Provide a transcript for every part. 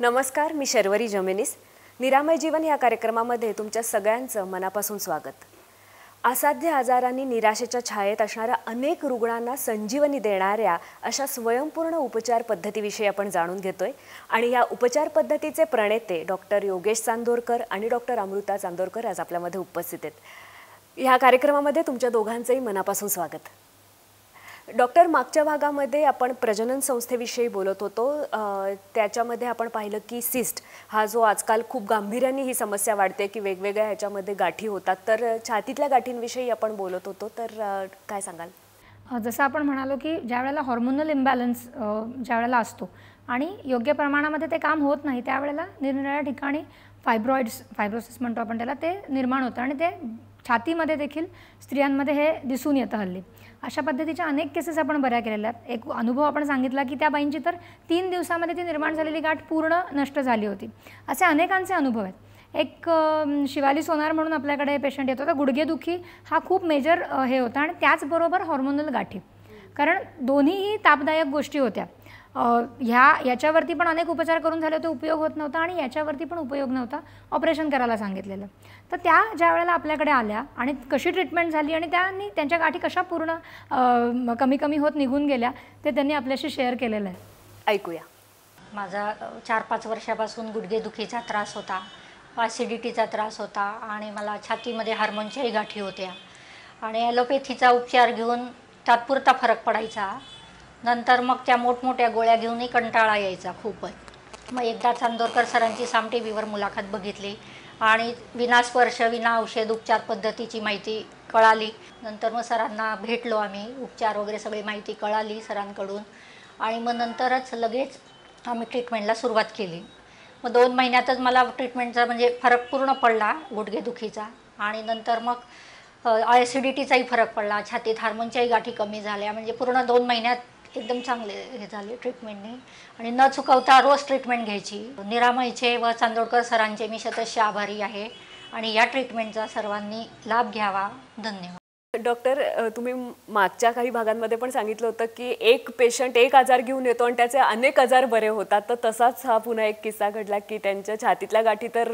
नमस्कार मी शर्वरी जमेनीस निरामय जीवन या कार्यक्रमामध्ये तुमच्या सगळ्यांचं मनापासून स्वागत असाध्य आजारांनी निराशेच्या छायेत असणाऱ्या अनेक रुग्णांना संजीवनी देणाऱ्या अशा स्वयंपूर्ण उपचार पद्धतीविषयी आपण जाणून घेतोय आणि या उपचार पद्धतीचे प्रणेते डॉक्टर योगेश चांदोरकर आणि डॉक्टर अमृता चांदोरकर आज आपल्यामध्ये उपस्थित आहेत ह्या कार्यक्रमामध्ये तुमच्या दोघांचंही मनापासून स्वागत डॉक्टर मागच्या भागामध्ये आपण प्रजनन संस्थेविषयी बोलत होतो त्याच्यामध्ये आपण पाहिलं की सिस्ट हा जो आजकाल खूप गांभीर्याने ही समस्या वाढते की वेगवेगळ्या ह्याच्यामध्ये गाठी होतात तर छातीतल्या गाठींविषयी आपण बोलत होतो तर काय सांगाल जसं आपण म्हणालो की ज्या वेळेला हॉर्मोनल इम्बॅलन्स वेळेला असतो आणि योग्य प्रमाणामध्ये ते काम होत नाही त्यावेळेला निरनिराळ्या ठिकाणी फायब्रॉइड्स फायब्रोसिस म्हणतो आपण त्याला ते निर्माण होतं आणि ते छातीमध्ये देखील स्त्रियांमध्ये हे दिसून येतं हल्ली अशा पद्धतीच्या अनेक केसेस आपण बऱ्या केलेल्या आहेत एक अनुभव आपण सांगितला की त्या बाईंची तर तीन दिवसामध्ये ती निर्माण झालेली गाठ पूर्ण नष्ट झाली होती असे अनेकांचे अनुभव आहेत एक शिवाली सोनार म्हणून आपल्याकडे पेशंट येतो तर गुडघेदुखी हा खूप मेजर हे होता आणि त्याचबरोबर हॉर्मोनल गाठी कारण दोन्हीही तापदायक गोष्टी होत्या ह्या याच्यावरती पण अनेक उपचार करून झाले होते उपयोग होत नव्हता आणि याच्यावरती पण उपयोग नव्हता ऑपरेशन करायला सांगितलेलं तर त्या ज्या वेळेला आपल्याकडे आल्या आणि कशी ट्रीटमेंट झाली आणि त्यांनी त्यांच्या गाठी कशा पूर्ण कमी कमी होत निघून गेल्या ते त्यांनी आपल्याशी शेअर केलेलं आहे ऐकूया माझा चार पाच वर्षापासून गुडघेदुखीचा त्रास होता ॲसिडिटीचा त्रास होता आणि मला छातीमध्ये हार्मोनच्याही गाठी होत्या आणि ॲलोपॅथीचा उपचार घेऊन तात्पुरता फरक पडायचा नंतर मग त्या मोठमोठ्या गोळ्या घेऊनही कंटाळा यायचा खूपच मग एकदा चांदोरकर सरांची साम टी व्हीवर मुलाखत बघितली आणि विनास्पर्श विना औषध उपचार पद्धतीची माहिती कळाली नंतर मग सरांना भेटलो आम्ही उपचार वगैरे सगळी माहिती कळाली सरांकडून आणि मग नंतरच लगेच आम्ही ट्रीटमेंटला सुरुवात केली मग दोन महिन्यातच मला ट्रीटमेंटचा म्हणजे फरक पूर्ण पडला गुडघेदुखीचा आणि नंतर मग ॲसिडिटीचाही फरक पडला छातीत हार्मोनच्याही गाठी कमी झाल्या म्हणजे पूर्ण दोन महिन्यात एकदम चांगले हे झाले ट्रीटमेंटने आणि न चुकवता रोज ट्रीटमेंट घ्यायची निरामयचे व चांदोडकर सरांचे मी शतशः आभारी आहे आणि या ट्रीटमेंटचा सर्वांनी लाभ घ्यावा धन्यवाद डॉक्टर तुम्ही मागच्या काही भागांमध्ये पण सांगितलं होतं की एक पेशंट एक आजार घेऊन येतो आणि त्याचे अनेक आजार बरे होतात तर तसाच हा पुन्हा एक किस्सा घडला की त्यांच्या छातीतल्या गाठी तर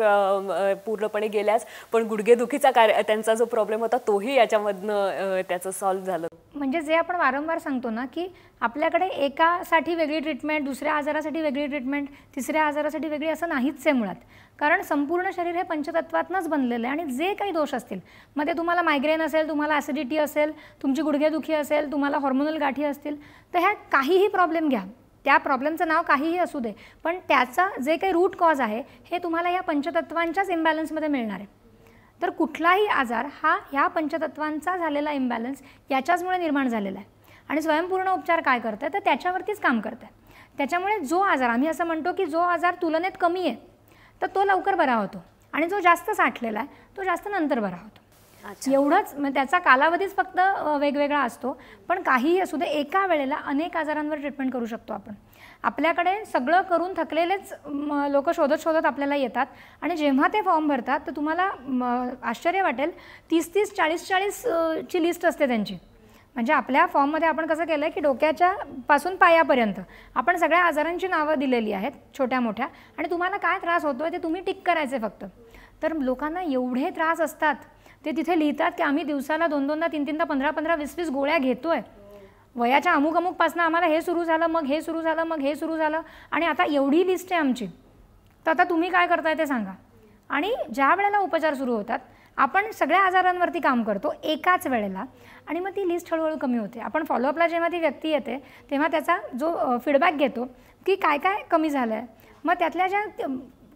पूर्णपणे गेल्याच पण गुडघेदुखीचा कार्य त्यांचा जो प्रॉब्लेम होता तोही याच्यामधनं त्याचं सॉल्व्ह झालं म्हणजे जे आपण वारंवार सांगतो ना की आपल्याकडे एकासाठी वेगळी ट्रीटमेंट दुसऱ्या आजारासाठी वेगळी ट्रीटमेंट तिसऱ्या आजारासाठी वेगळी असं नाहीच आहे मुळात कारण संपूर्ण शरीर हे पंचतत्वातनंच बनलेलं आहे आणि जे काही दोष असतील मग ते तुम्हाला मायग्रेन असेल तुम्हाला ॲसिडिटी असेल तुमची गुडघेदुखी असेल तुम्हाला हॉर्मोनल गाठी असतील तर ह्या काहीही प्रॉब्लेम घ्या त्या प्रॉब्लेमचं नाव काहीही असू दे पण त्याचा जे काही रूट कॉज आहे हे तुम्हाला या पंचतत्वांच्याच इम्बॅलन्समध्ये मिळणार आहे तर कुठलाही आजार हा ह्या पंचतत्वांचा झालेला इम्बॅलन्स याच्याचमुळे निर्माण झालेला आहे आणि स्वयंपूर्ण उपचार काय करतं तर त्याच्यावरतीच काम करतं त्याच्यामुळे जो आजार आम्ही असं म्हणतो की जो आजार तुलनेत कमी आहे तर तो लवकर बरा होतो आणि जो जास्त साठलेला आहे तो जास्त नंतर बरा होतो एवढंच म्हणजे त्याचा कालावधीच फक्त वेगवेगळा असतो पण काहीही असू दे एका वेळेला अनेक आजारांवर ट्रीटमेंट करू शकतो आपण आपल्याकडे सगळं करून थकलेलेच लोक शोधत शोधत आपल्याला येतात आणि जेव्हा ते फॉर्म भरतात तर तुम्हाला आश्चर्य वाटेल तीस तीस चाळीस ची लिस्ट असते त्यांची म्हणजे आपल्या फॉर्ममध्ये आपण कसं केलं आहे की डोक्याच्या पासून पायापर्यंत आपण सगळ्या आजारांची नावं दिलेली आहेत छोट्या मोठ्या आणि तुम्हाला काय त्रास होतो आहे ते तुम्ही टिक करायचे फक्त तर लोकांना एवढे त्रास असतात ते तिथे लिहितात की आम्ही दिवसाला दोन दोनदा तीन तीनदा पंधरा पंधरा वीस वीस गोळ्या घेतो आहे वयाच्या अमुक अमुकपासून आम्हाला हे सुरू झालं मग हे सुरू झालं मग हे सुरू झालं आणि आता एवढी लिस्ट आहे आमची तर आता तुम्ही काय करताय ते सांगा आणि ज्या वेळेला उपचार सुरू होतात आपण सगळ्या आजारांवरती काम करतो एकाच वेळेला आणि मग ती लिस्ट हळूहळू कमी होते आपण फॉलोअपला जेव्हा ती व्यक्ती येते तेव्हा त्याचा जो फीडबॅक घेतो की काय काय कमी झालं आहे मग त्यातल्या ज्या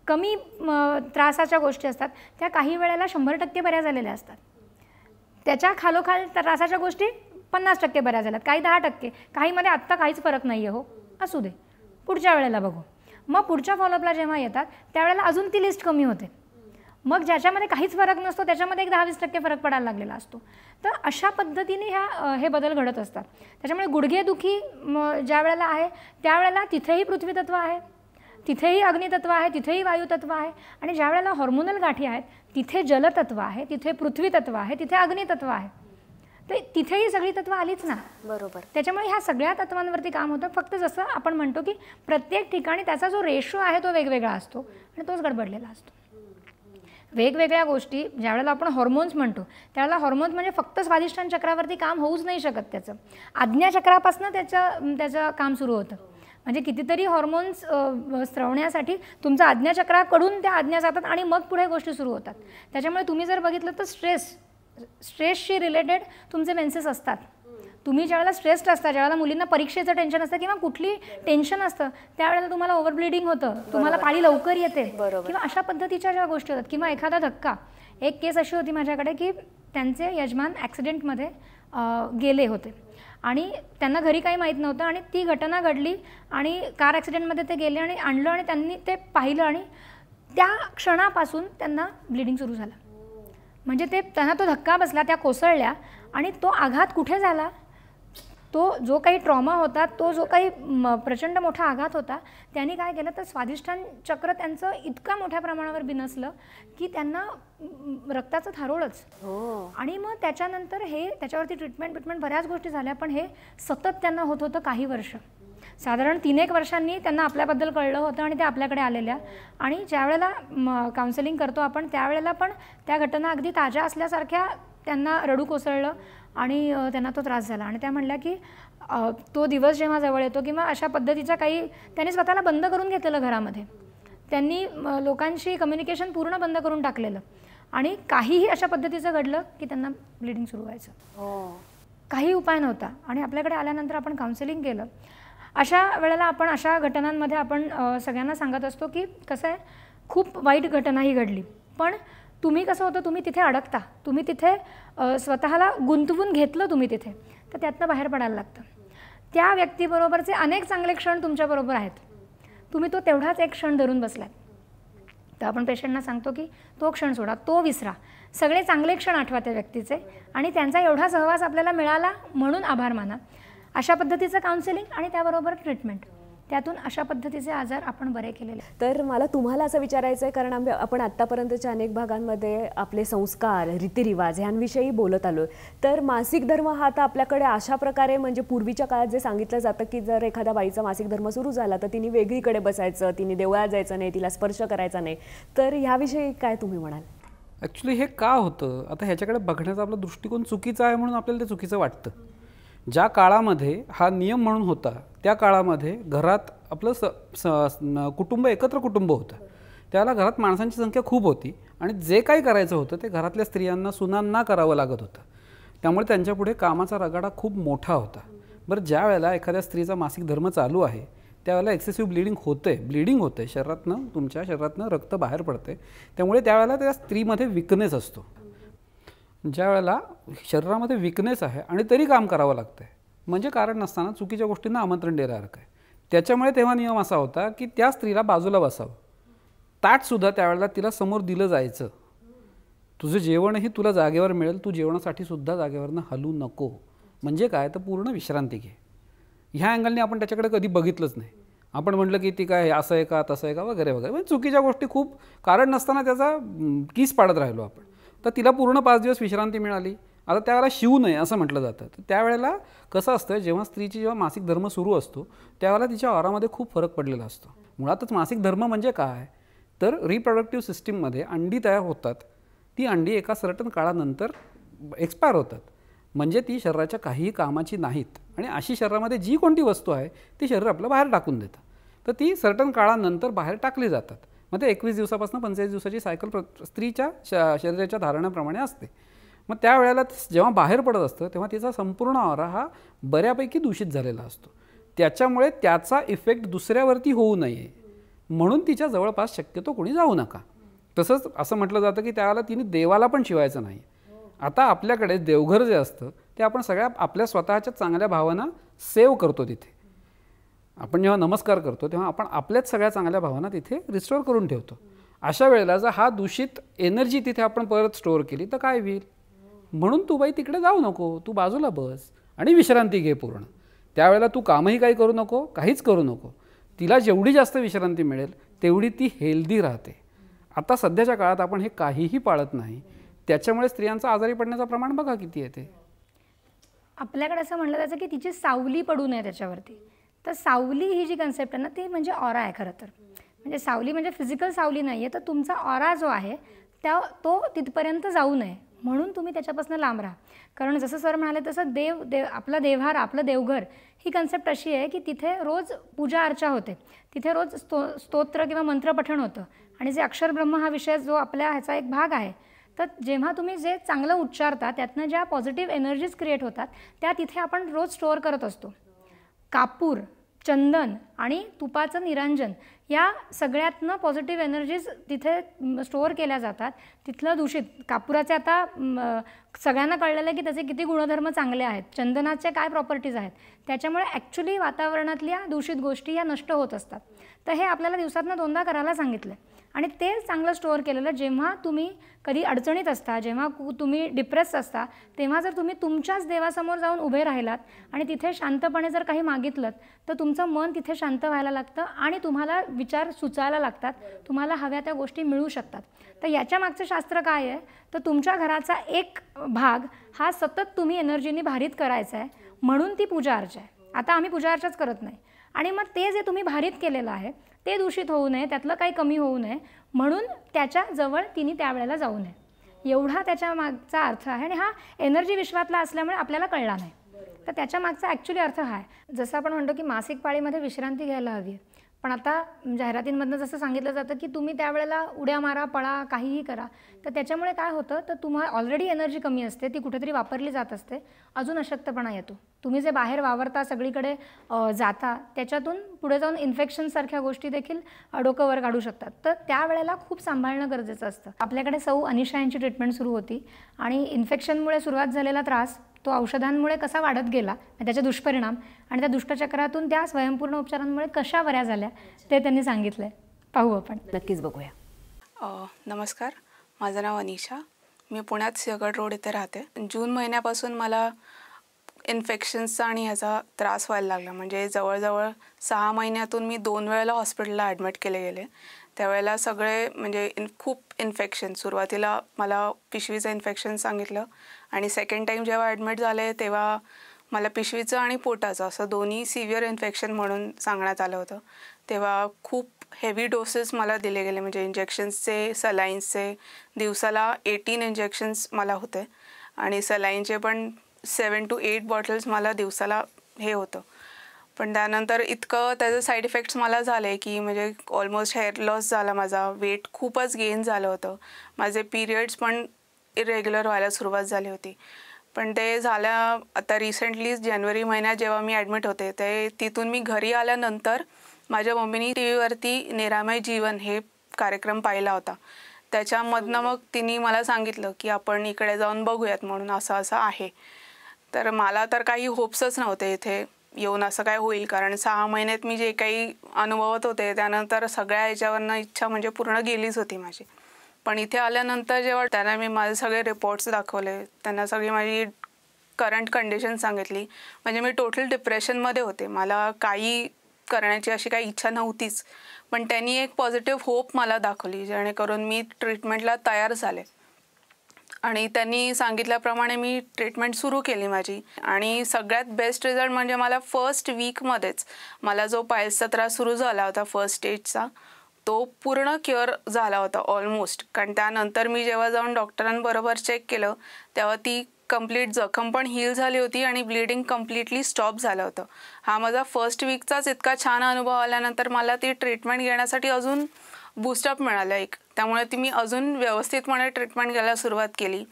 कमी त्रासाच्या गोष्टी असतात त्या काही वेळेला शंभर टक्के बऱ्या झालेल्या असतात त्याच्या खालोखाल त्रासाच्या गोष्टी पन्नास टक्के बऱ्या झाल्यात काही दहा टक्के काहीमध्ये आत्ता काहीच फरक नाही आहे हो असू दे पुढच्या वेळेला बघू मग पुढच्या फॉलोअपला जेव्हा येतात त्यावेळेला अजून ती लिस्ट कमी होते मग ज्याच्यामध्ये काहीच फरक नसतो त्याच्यामध्ये एक दहा वीस टक्के फरक पडायला लागलेला असतो तर अशा पद्धतीने ह्या हे बदल घडत असतात त्याच्यामुळे दुखी म ज्या वेळेला आहे त्यावेळेला तिथेही पृथ्वीतत्व आहे तिथेही अग्नितत्व आहे तिथेही वायुतत्व आहे आणि ज्या वेळेला हॉर्मोनल गाठी आहेत तिथे जलतत्व आहे तिथे पृथ्वीतत्व आहे तिथे अग्नितत्व आहे तर तिथेही सगळी तत्व आलीच ना बरोबर त्याच्यामुळे ह्या सगळ्या तत्वांवरती काम होतं फक्त जसं आपण म्हणतो की प्रत्येक ठिकाणी त्याचा जो रेशो आहे तो वेगवेगळा असतो आणि तोच गडबडलेला असतो वेगवेगळ्या गोष्टी ज्यावेळेला आपण हॉर्मोन्स म्हणतो त्यावेळेला हॉर्मोन्स म्हणजे फक्त स्वादिष्ठान चक्रावरती काम होऊच नाही शकत त्याचं आज्ञाचक्रापासनं त्याचं त्याचं काम सुरू होतं म्हणजे कितीतरी हॉर्मोन्स स्रवण्यासाठी तुमचं आज्ञाचक्राकडून त्या आज्ञा जातात आणि मग पुढे गोष्टी सुरू होतात त्याच्यामुळे तुम्ही जर बघितलं तर स्ट्रेस स्ट्रेसशी रिलेटेड तुमचे मेन्सेस असतात तुम्ही ज्यावेळेला स्ट्रेस्ड असता ज्यावेळेला मुलींना परीक्षेचं टेन्शन असतं किंवा कुठली टेन्शन असतं त्यावेळेला तुम्हाला ओव्हर ब्लिडिंग होतं तुम्हाला पाणी लवकर येते किंवा अशा पद्धतीच्या ज्या गोष्टी होतात किंवा एखादा धक्का एक केस अशी होती माझ्याकडे की त्यांचे यजमान ॲक्सिडेंटमध्ये गेले होते आणि त्यांना घरी काही माहीत नव्हतं आणि ती घटना घडली आणि कार ॲक्सिडेंटमध्ये ते गेले आणि आणलं आणि त्यांनी ते पाहिलं आणि त्या क्षणापासून त्यांना ब्लिडिंग सुरू झालं म्हणजे ते त्यांना तो धक्का बसला त्या कोसळल्या आणि तो आघात कुठे झाला तो जो काही ट्रॉमा होता तो जो काही प्रचंड मोठा आघात होता त्यांनी काय केलं तर स्वाधिष्ठान चक्र त्यांचं इतकं मोठ्या प्रमाणावर बिनसलं की त्यांना रक्ताचं थारोळच हो आणि मग त्याच्यानंतर हे त्याच्यावरती ट्रीटमेंट ट्रीटमेंट बऱ्याच गोष्टी झाल्या पण हे सतत त्यांना होत होतं काही वर्ष साधारण तीन एक वर्षांनी त्यांना आपल्याबद्दल कळलं होतं आणि त्या आपल्याकडे आलेल्या आणि ज्यावेळेला काउन्सिलिंग करतो आपण त्यावेळेला पण त्या घटना अगदी ताज्या असल्यासारख्या त्यांना रडू कोसळलं आणि त्यांना तो त्रास झाला आणि त्या म्हणल्या की तो दिवस जेव्हा जवळ येतो किंवा अशा पद्धतीचा काही त्यांनी स्वतःला बंद करून घेतलेलं घरामध्ये त्यांनी लोकांशी कम्युनिकेशन पूर्ण बंद करून टाकलेलं आणि काहीही अशा पद्धतीचं घडलं की त्यांना ब्लिडिंग सुरू व्हायचं हो. काही उपाय नव्हता आणि आपल्याकडे आल्यानंतर आपण काउन्सिलिंग केलं अशा वेळेला आपण अशा घटनांमध्ये आपण सगळ्यांना सांगत असतो की कसं आहे खूप वाईट घटना ही घडली पण तुम्ही कसं होतं तुम्ही तिथे अडकता तुम्ही तिथे स्वतःला गुंतवून घेतलं तुम्ही तिथे तर त्यातनं बाहेर पडायला लागतं त्या व्यक्तीबरोबरचे अनेक चांगले क्षण तुमच्याबरोबर आहेत तुम्ही तो तेवढाच एक क्षण धरून बसलात तर आपण पेशंटना सांगतो की तो क्षण सोडा तो विसरा सगळे चांगले क्षण आठवा त्या व्यक्तीचे आणि त्यांचा एवढा सहवास आपल्याला मिळाला म्हणून आभार माना अशा पद्धतीचं काउन्सिलिंग आणि त्याबरोबर ट्रीटमेंट त्यातून अशा पद्धतीचे आजार आपण बरे केलेले तर मला तुम्हाला असं विचारायचं आहे कारण आपण आत्तापर्यंतच्या अनेक भागांमध्ये आपले संस्कार रीतिरिवाज ह्यांविषयी बोलत आलो तर मासिक धर्म हा आता आपल्याकडे अशा प्रकारे म्हणजे पूर्वीच्या काळात जे सांगितलं जातं की जर एखाद्या बाईचा मासिक धर्म सुरू झाला तर तिने वेगळीकडे बसायचं तिने देवळात जायचं नाही तिला स्पर्श करायचा नाही तर ह्याविषयी काय तुम्ही म्हणाल ॲक्च्युली हे का होतं आता ह्याच्याकडे बघण्याचा आपला दृष्टिकोन चुकीचा आहे म्हणून आपल्याला ते चुकीचं वाटतं ज्या काळामध्ये हा नियम म्हणून होता त्या काळामध्ये घरात आपलं स, स कुटुंब एकत्र कुटुंब होतं त्याला घरात माणसांची संख्या खूप होती आणि जे काही करायचं होतं ते घरातल्या स्त्रियांना सुनांना करावं लागत होतं त्यामुळे त्यांच्यापुढे कामाचा रगाडा खूप मोठा होता बरं ज्या वेळेला एखाद्या स्त्रीचा मासिक धर्म चालू आहे त्यावेळेला एक्सेसिव्ह ब्लिडिंग होते ब्लिडिंग होते शरीरातनं तुमच्या शरीरातनं रक्त बाहेर पडते त्यामुळे त्यावेळेला त्या स्त्रीमध्ये विकनेस असतो ज्या वेळेला शरीरामध्ये विकनेस आहे आणि तरी काम करावं लागतं म्हणजे कारण नसताना चुकीच्या गोष्टींना आमंत्रण देणार काय त्याच्यामुळे तेव्हा नियम असा होता की त्या स्त्रीला बाजूला बसावं ताटसुद्धा त्यावेळेला तिला समोर दिलं जायचं तुझं जेवणही तुला जागेवर मिळेल तू जेवणासाठी सुद्धा जागेवरनं हलू नको म्हणजे काय तर पूर्ण विश्रांती घे ह्या अँगलने आपण त्याच्याकडे कधी बघितलंच नाही आपण म्हटलं की ती काय असं आहे का तसं आहे का वगैरे वगैरे म्हणजे चुकीच्या गोष्टी खूप कारण नसताना त्याचा कीस पाडत राहिलो आपण तर तिला पूर्ण पाच दिवस विश्रांती मिळाली आता त्यावेळेला शिवू नये असं म्हटलं जातं तर त्यावेळेला कसं असतं जेव्हा स्त्रीची जेव्हा मासिक धर्म सुरू असतो त्यावेळेला तिच्या औरामध्ये खूप फरक पडलेला असतो मुळातच मासिक धर्म म्हणजे काय तर रिप्रोडक्टिव्ह सिस्टीममध्ये अंडी तयार होतात ती अंडी एका सर्टन काळानंतर एक्सपायर होतात म्हणजे ती शरीराच्या काहीही कामाची नाहीत आणि अशी शरीरामध्ये जी कोणती वस्तू आहे ती शरीर आपलं बाहेर टाकून देतं तर ती सर्टन काळानंतर बाहेर टाकली जातात मग ते एकवीस दिवसापासून पंचेचाळीस दिवसाची सायकल प्र स्त्रीच्या श शरीराच्या धारणाप्रमाणे असते मग त्यावेळेला जेव्हा बाहेर पडत असतं तेव्हा तिचा संपूर्ण आवारा हा बऱ्यापैकी दूषित झालेला असतो त्याच्यामुळे त्याचा इफेक्ट दुसऱ्यावरती होऊ नये म्हणून तिच्या जवळपास शक्यतो कोणी जाऊ नका तसंच असं म्हटलं जातं की त्याला तिने देवाला पण शिवायचं नाही आता आपल्याकडे देवघर जे असतं ते आपण सगळ्या आपल्या स्वतःच्या चांगल्या भावना सेव्ह करतो तिथे आपण जेव्हा नमस्कार करतो तेव्हा आपण आपल्याच सगळ्या चांगल्या भावना तिथे रिस्टोअर करून ठेवतो अशा वेळेला जर हा दूषित एनर्जी तिथे आपण परत स्टोअर केली तर काय होईल म्हणून तू बाई तिकडे जाऊ नको तू बाजूला बस आणि विश्रांती घे पूर्ण त्यावेळेला तू कामही काही करू नको काहीच करू नको तिला जेवढी जास्त विश्रांती मिळेल तेवढी ती हेल्दी राहते आता सध्याच्या काळात आपण हे काहीही पाळत नाही त्याच्यामुळे स्त्रियांचा आजारी पडण्याचं प्रमाण बघा किती येते आपल्याकडे असं म्हणलं जायचं की तिची सावली पडू नये त्याच्यावरती तर सावली ही जी कन्सेप्ट आहे ना ती म्हणजे ऑरा आहे खरं तर म्हणजे सावली म्हणजे फिजिकल सावली नाही आहे तर तुमचा ऑरा जो आहे त्या तो तिथपर्यंत जाऊ नये म्हणून तुम्ही त्याच्यापासून लांब राहा कारण जसं सर म्हणाले तसं देव देव आपला देवहार आपलं देवघर ही कन्सेप्ट अशी आहे की तिथे रोज पूजा अर्चा होते तिथे रोज स्तो स्तोत्र किंवा मंत्रपठण होतं आणि जे अक्षरब्रह्म हा विषय जो आपल्या ह्याचा एक भाग आहे तर जेव्हा तुम्ही जे चांगलं उच्चारता त्यातनं ज्या पॉझिटिव्ह एनर्जीज क्रिएट होतात त्या तिथे आपण रोज स्टोअर करत असतो कापूर चंदन आणि तुपाचं निरांजन या सगळ्यातनं पॉझिटिव्ह एनर्जीज तिथे स्टोअर केल्या जातात तिथलं दूषित कापुराचे आता सगळ्यांना कळलेलं आहे की त्याचे किती गुणधर्म चांगले आहेत चंदनाचे काय प्रॉपर्टीज आहेत त्याच्यामुळे ॲक्च्युली वातावरणातल्या दूषित गोष्टी या नष्ट होत असतात तर हे आपल्याला दिवसातनं दोनदा करायला सांगितलं आणि ते चांगलं स्टोअर केलेलं जेव्हा तुम्ही कधी अडचणीत असता जेव्हा तुम्ही डिप्रेस असता तेव्हा जर तुम्ही तुमच्याच देवासमोर जाऊन उभे राहिलात आणि तिथे शांतपणे जर काही मागितलं तर तुमचं मन तिथे शांत व्हायला लागतं आणि तुम्हाला विचार सुचायला लागतात तुम्हाला हव्या त्या गोष्टी मिळू शकतात तर याच्या मागचं शास्त्र काय आहे तर तुमच्या घराचा एक भाग हा सतत तुम्ही एनर्जीने भारीत करायचा आहे म्हणून ती पूजा अर्चा आहे आता आम्ही पूजा अर्चाच करत नाही आणि मग ते जे तुम्ही भारीत केलेलं आहे ते दूषित होऊ नये त्यातलं काही कमी होऊ नये म्हणून त्याच्याजवळ तिने त्यावेळेला जाऊ नये एवढा त्याच्या मागचा अर्थ आहे आणि हा एनर्जी विश्वातला असल्यामुळे आपल्याला कळला नाही तर त्याच्या मागचा ॲक्च्युली अर्थ हा आहे जसं आपण म्हणतो की मासिक पाळीमध्ये विश्रांती घ्यायला हवी आहे पण आता जाहिरातींमधनं जसं सांगितलं जातं की तुम्ही त्यावेळेला उड्या मारा पळा काहीही करा तर त्याच्यामुळे काय होतं तर तुम्हाला ऑलरेडी एनर्जी कमी असते ती कुठेतरी वापरली जात असते अजून अशक्तपणा येतो तुम्ही जे बाहेर वावरता सगळीकडे जाता त्याच्यातून पुढे जाऊन इन्फेक्शनसारख्या गोष्टी देखील डोकंवर काढू शकतात तर त्यावेळेला खूप सांभाळणं गरजेचं असतं आपल्याकडे सौ अनिशा यांची ट्रीटमेंट सुरू होती आणि इन्फेक्शनमुळे सुरुवात झालेला त्रास तो औषधांमुळे कसा वाढत गेला त्याचे दुष्परिणाम आणि त्या दुष्टचक्रातून त्या स्वयंपूर्ण उपचारांमुळे कशा बऱ्या झाल्या ते त्यांनी सांगितलंय पाहू आपण नक्कीच बघूया नमस्कार माझं नाव अनिशा मी पुण्यात सिंहगड रोड इथे राहते जून महिन्यापासून मला इन्फेक्शन्सचा आणि ह्याचा त्रास व्हायला लागला म्हणजे जवळजवळ सहा महिन्यातून मी दोन वेळेला हॉस्पिटलला ॲडमिट केले गेले त्यावेळेला सगळे म्हणजे इन खूप इन्फेक्शन सुरुवातीला मला पिशवीचं इन्फेक्शन सांगितलं आणि सेकंड टाईम जेव्हा ॲडमिट झाले तेव्हा मला पिशवीचं आणि पोटाचं असं दोन्ही सिव्हिअर इन्फेक्शन म्हणून सांगण्यात आलं होतं तेव्हा खूप हेवी डोसेस मला दिले गेले म्हणजे इंजेक्शन्सचे सलाईन्सचे दिवसाला एटीन इंजेक्शन्स मला होते आणि सलाईनचे पण सेवन टू एट बॉटल्स मला दिवसाला हे होतं पण त्यानंतर इतकं त्याचं साईड इफेक्ट्स मला झाले की म्हणजे ऑलमोस्ट हेअर लॉस झाला माझा वेट खूपच गेन झालं होतं माझे पिरियड्स पण इरेग्युलर व्हायला सुरुवात झाली होती पण ते झालं आता रिसेंटली जानेवारी महिन्यात जेव्हा मी ॲडमिट होते ते तिथून मी घरी आल्यानंतर माझ्या मम्मीनी टी व्हीवरती निरामय जीवन हे कार्यक्रम पाहिला होता त्याच्यामधनं मग तिने मला सांगितलं की आपण इकडे जाऊन बघूयात म्हणून असं असं आहे तर मला तर काही होप्सच नव्हते इथे येऊन असं काय होईल कारण सहा महिन्यात मी जे काही अनुभवत होते त्यानंतर सगळ्या याच्यावरनं इच्छा म्हणजे पूर्ण गेलीच होती माझी पण इथे आल्यानंतर जेव्हा त्यांना मी माझे सगळे रिपोर्ट्स दाखवले त्यांना सगळी माझी करंट कंडिशन सांगितली म्हणजे मी टोटल डिप्रेशनमध्ये होते मला काही करण्याची अशी काही इच्छा नव्हतीच पण त्यांनी एक पॉझिटिव्ह होप मला दाखवली जेणेकरून मी ट्रीटमेंटला तयार झाले आणि त्यांनी सांगितल्याप्रमाणे मी ट्रीटमेंट सुरू केली माझी आणि सगळ्यात बेस्ट रिझल्ट म्हणजे मला फर्स्ट वीकमध्येच मला जो पायसचा त्रास सुरू झाला होता फर्स्ट स्टेजचा तो पूर्ण क्युअर झाला होता ऑलमोस्ट कारण त्यानंतर मी जेव्हा जाऊन डॉक्टरांबरोबर चेक केलं तेव्हा ती कम्प्लीट जखम पण हील झाली होती आणि ब्लिडिंग कम्प्लिटली स्टॉप झालं होतं हा माझा फर्स्ट वीकचाच इतका छान अनुभव आल्यानंतर मला ती ट्रीटमेंट घेण्यासाठी अजून बूस्टअप मिळालं एक त्यामुळे ती मी अजून व्यवस्थितपणे ट्रीटमेंट घ्यायला सुरुवात केली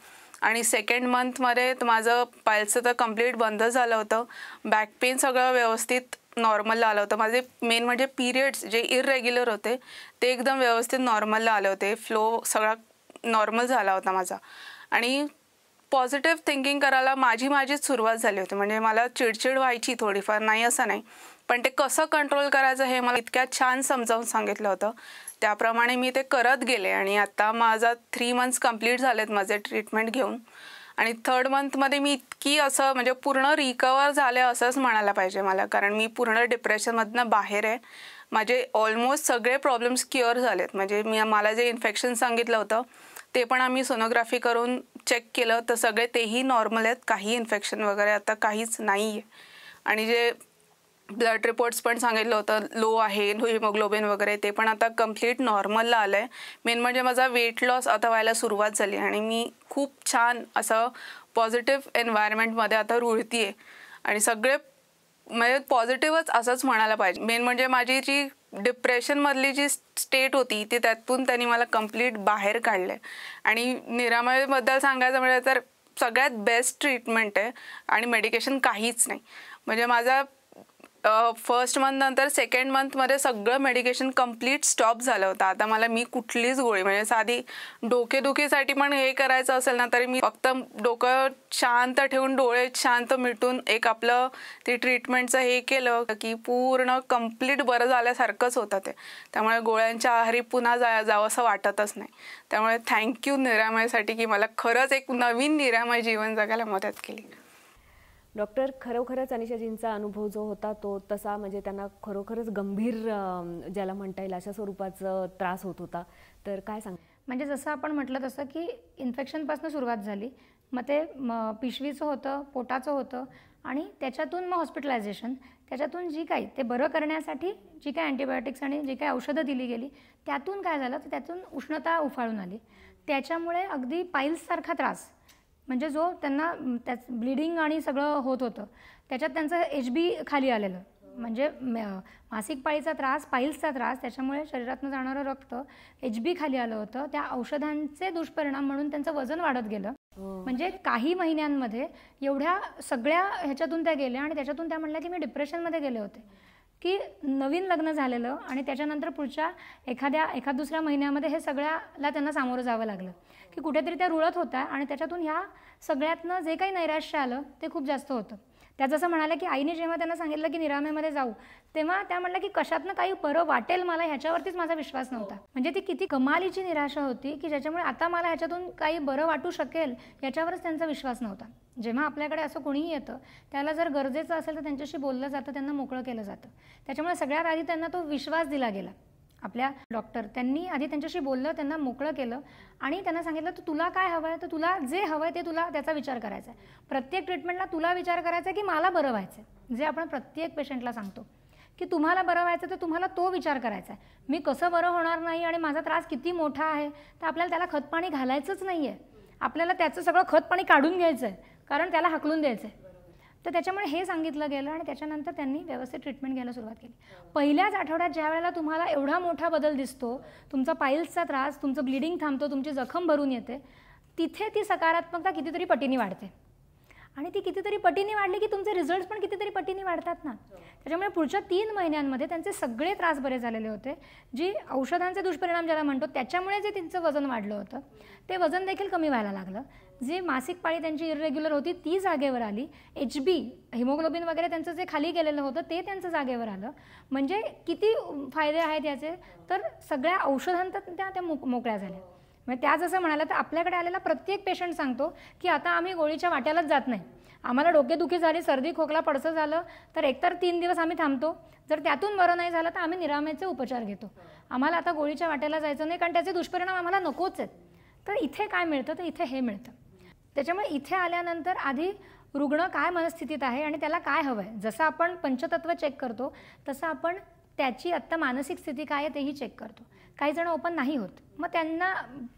आणि सेकंड मंथमध्ये माझं पायलचं तर कम्प्लीट बंद झालं होतं बॅक पेन सगळं व्यवस्थित नॉर्मलला आलं होतं माझे मेन म्हणजे पिरियड्स जे इरेग्युलर होते ते एकदम व्यवस्थित नॉर्मलला आले होते फ्लो सगळा नॉर्मल झाला होता माझा आणि पॉझिटिव्ह थिंकिंग करायला माझी माझीच सुरुवात झाली होती म्हणजे मला चिडचिड व्हायची थोडीफार नाही असं नाही पण ते कसं कंट्रोल करायचं हे मला इतक्या छान समजावून सांगितलं होतं त्याप्रमाणे मी ते करत गेले आणि आता माझा थ्री मंथ्स कम्प्लीट झालेत माझे ट्रीटमेंट घेऊन आणि थर्ड मंथमध्ये मी इतकी असं म्हणजे पूर्ण रिकवर झाले असंच म्हणायला पाहिजे मला कारण मी पूर्ण डिप्रेशनमधनं बाहेर आहे माझे ऑलमोस्ट सगळे प्रॉब्लेम्स क्युअर झालेत म्हणजे मी मला जे इन्फेक्शन सांगितलं होतं ते पण आम्ही सोनोग्राफी करून चेक केलं तर सगळे तेही नॉर्मल आहेत काही इन्फेक्शन वगैरे आता काहीच नाही आहे आणि जे ब्लड रिपोर्ट्स पण सांगितलं होतं लो आहे हिमोग्लोबिन वगैरे ते पण आता कम्प्लीट नॉर्मलला आलं आहे मेन म्हणजे माझा वेट लॉस आता व्हायला सुरुवात झाली आणि मी खूप छान असं पॉझिटिव्ह एन्व्हायरमेंटमध्ये आता रुळती आहे आणि सगळे म्हणजे पॉझिटिव्हच असंच म्हणायला पाहिजे मेन म्हणजे माझी जी डिप्रेशनमधली जी स्टेट होती ती त्यातून त्यांनी मला कम्प्लीट बाहेर काढलं आहे आणि निरामयबद्दल सांगायचं म्हणजे तर सगळ्यात बेस्ट ट्रीटमेंट आहे आणि मेडिकेशन काहीच नाही म्हणजे माझा फर्स्ट मंथ नंतर सेकंड मंथमध्ये सगळं मेडिकेशन कम्प्लीट स्टॉप झालं होतं आता मला मी कुठलीच गोळी म्हणजे साधी डोकेदुखीसाठी पण हे करायचं असेल ना तरी मी फक्त डोकं शांत ठेवून डोळे शांत मिटून एक आपलं ते ट्रीटमेंटचं हे केलं की पूर्ण कम्प्लीट बरं झाल्यासारखंच होतं ते त्यामुळे गोळ्यांच्या आहारी पुन्हा जा जावं असं वाटतच नाही त्यामुळे थँक्यू निरामयसाठी की मला खरंच एक नवीन निरामय जीवन जगायला मदत केली डॉक्टर खरोखरच अनिशाजींचा अनुभव जो होता तो तसा म्हणजे त्यांना खरोखरच गंभीर ज्याला म्हणता येईल अशा स्वरूपाचं त्रास होत होता तर काय सांग म्हणजे जसं आपण म्हटलं तसं की इन्फेक्शनपासून सुरुवात झाली मग ते म पिशवीचं होतं पोटाचं होतं आणि त्याच्यातून मग हॉस्पिटलायझेशन त्याच्यातून जी काही ते बरं करण्यासाठी जी काय अँटीबायोटिक्स आणि जी काय औषधं दिली गेली त्यातून काय झालं तर त्यातून उष्णता उफाळून आली त्याच्यामुळे अगदी पाईल्ससारखा त्रास म्हणजे जो त्यांना त्याच ब्लिडिंग आणि सगळं होत होतं त्याच्यात त्यांचं एच बी खाली आलेलं म्हणजे मासिक पाळीचा त्रास पाईल्सचा त्रास त्याच्यामुळे शरीरातनं जाणारं रक्त एच बी खाली आलं होतं त्या औषधांचे दुष्परिणाम म्हणून त्यांचं वजन वाढत गेलं हो. म्हणजे काही महिन्यांमध्ये एवढ्या सगळ्या ह्याच्यातून त्या गेल्या आणि त्याच्यातून त्या म्हणल्या की मी डिप्रेशनमध्ये गेले होते की नवीन लग्न झालेलं आणि त्याच्यानंतर पुढच्या एखाद्या एखाद दुसऱ्या महिन्यामध्ये हे सगळ्याला त्यांना सामोरं जावं लागलं की कुठेतरी त्या रुळत होत्या आणि त्याच्यातून ह्या सगळ्यातनं जे काही नैराश्य आलं ते खूप जास्त होतं त्या जसं म्हणाल्या की आईने जेव्हा त्यांना सांगितलं की निरामेमध्ये जाऊ तेव्हा त्या म्हणल्या की कशातनं काही बरं वाटेल मला ह्याच्यावरतीच माझा विश्वास नव्हता म्हणजे ती किती कमालीची निराशा होती की ज्याच्यामुळे आता मला ह्याच्यातून काही बरं वाटू शकेल याच्यावरच त्यांचा विश्वास नव्हता जेव्हा आपल्याकडे असं कोणीही येतं त्याला जर गरजेचं असेल तर त्यांच्याशी बोललं जातं त्यांना मोकळं केलं जातं त्याच्यामुळे सगळ्यात आधी त्यांना तो विश्वास दिला गेला आपल्या डॉक्टर त्यांनी आधी त्यांच्याशी बोललं त्यांना मोकळं केलं आणि त्यांना सांगितलं तर तुला काय हवं आहे तर तुला जे हवं आहे ते तुला त्याचा विचार करायचा आहे प्रत्येक ट्रीटमेंटला तुला विचार करायचा आहे की मला बरं व्हायचं आहे जे आपण प्रत्येक पेशंटला सांगतो की तुम्हाला बरं व्हायचं तर तुम्हाला तो विचार करायचा आहे मी कसं बरं होणार नाही आणि माझा त्रास किती मोठा आहे तर आपल्याला त्याला खतपाणी घालायचंच नाही आहे आपल्याला त्याचं सगळं खतपाणी काढून घ्यायचं आहे कारण त्याला हकलून द्यायचं आहे तर त्याच्यामुळे हे सांगितलं गेलं आणि त्याच्यानंतर त्यांनी व्यवस्थित ट्रीटमेंट घ्यायला सुरुवात केली पहिल्याच आठवड्यात ज्या वेळेला तुम्हाला एवढा मोठा बदल दिसतो तुमचा पाईल्सचा त्रास तुमचं ब्लिडिंग थांबतो तुमची जखम भरून येते तिथे ती सकारात्मकता कितीतरी पटीने वाढते आणि ती कितीतरी पटीने वाढली की तुमचे रिझल्ट पण कितीतरी पटीने वाढतात ना त्याच्यामुळे पुढच्या तीन महिन्यांमध्ये त्यांचे सगळे त्रास बरे झालेले होते जी औषधांचे दुष्परिणाम ज्याला म्हणतो त्याच्यामुळे जे त्यांचं वजन वाढलं होतं ते वजन देखील कमी व्हायला लागलं जे मासिक पाळी त्यांची इरेग्युलर होती ती जागेवर आली एच बी हिमोग्लोबिन वगैरे त्यांचं जे खाली गेलेलं होतं ते त्यांचं जागेवर आलं म्हणजे किती फायदे आहेत याचे तर सगळ्या औषधांत त्या त्या मोकळ्या झाल्या म्हणजे त्या जसं म्हणाल्या तर आपल्याकडे आलेला प्रत्येक पेशंट सांगतो की आता आम्ही गोळीच्या वाट्यालाच जात नाही आम्हाला डोकेदुखी झाली सर्दी खोकला पडसं झालं तर एकतर तीन दिवस आम्ही थांबतो जर त्यातून बरं नाही झालं तर आम्ही निरामयाचे उपचार घेतो आम्हाला आता गोळीच्या वाट्याला जायचं नाही कारण त्याचे दुष्परिणाम आम्हाला नकोच आहेत तर इथे काय मिळतं तर इथे हे मिळतं त्याच्यामुळे इथे आल्यानंतर आधी रुग्ण काय मनस्थितीत आहे आणि त्याला काय हवं आहे जसं आपण पंचतत्व चेक करतो तसं आपण त्याची आत्ता मानसिक स्थिती काय आहे तेही चेक करतो काही जण ओपन नाही होत मग त्यांना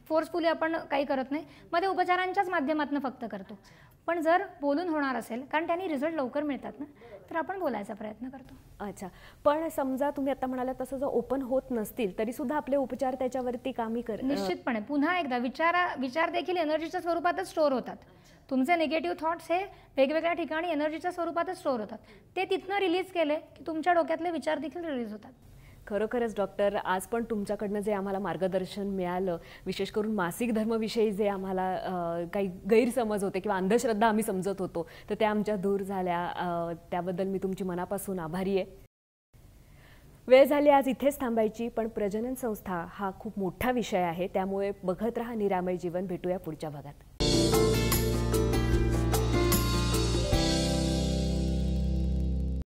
फोर्सफुली आपण काही करत नाही मग ते उपचारांच्याच माध्यमातून फक्त करतो पण जर बोलून होणार असेल कारण त्यांनी रिझल्ट लवकर मिळतात ना तर आपण बोलायचा प्रयत्न करतो अच्छा पण समजा तुम्ही आता म्हणाला तसं जर ओपन होत नसतील तरी सुद्धा आपले उपचार त्याच्यावरती कामी कर निश्चितपणे पुन्हा एकदा विचारा विचार देखील एनर्जीच्या स्वरूपातच स्टोअर होतात तुमचे निगेटिव्ह थॉट्स हे वेगवेगळ्या ठिकाणी एनर्जीच्या स्वरूपातच स्टोअर होतात ते तिथनं रिलीज केले की तुमच्या डोक्यातले विचार देखील रिलीज होतात खरोखरच डॉक्टर आज पण तुमच्याकडनं जे आम्हाला मार्गदर्शन मिळालं विशेष करून मासिक धर्मविषयी जे आम्हाला काही गैरसमज होते किंवा अंधश्रद्धा आम्ही समजत होतो तर त्या आमच्या दूर झाल्या त्याबद्दल मी तुमची मनापासून आभारी आहे वेळ झाली आज इथेच थांबायची पण प्रजनन संस्था हा खूप मोठा विषय आहे त्यामुळे बघत राहा निरामय जीवन भेटूया पुढच्या भागात